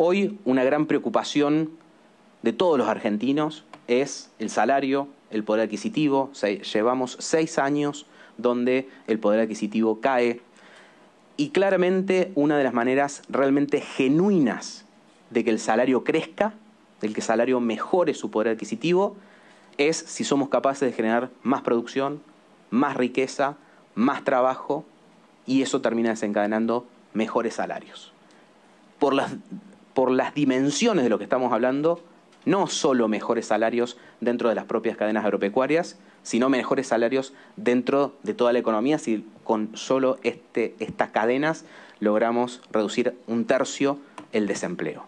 Hoy una gran preocupación de todos los argentinos es el salario, el poder adquisitivo. Llevamos seis años donde el poder adquisitivo cae. Y claramente una de las maneras realmente genuinas de que el salario crezca, del que el salario mejore su poder adquisitivo, es si somos capaces de generar más producción, más riqueza, más trabajo, y eso termina desencadenando mejores salarios. Por las por las dimensiones de lo que estamos hablando, no solo mejores salarios dentro de las propias cadenas agropecuarias, sino mejores salarios dentro de toda la economía, si con solo este, estas cadenas logramos reducir un tercio el desempleo.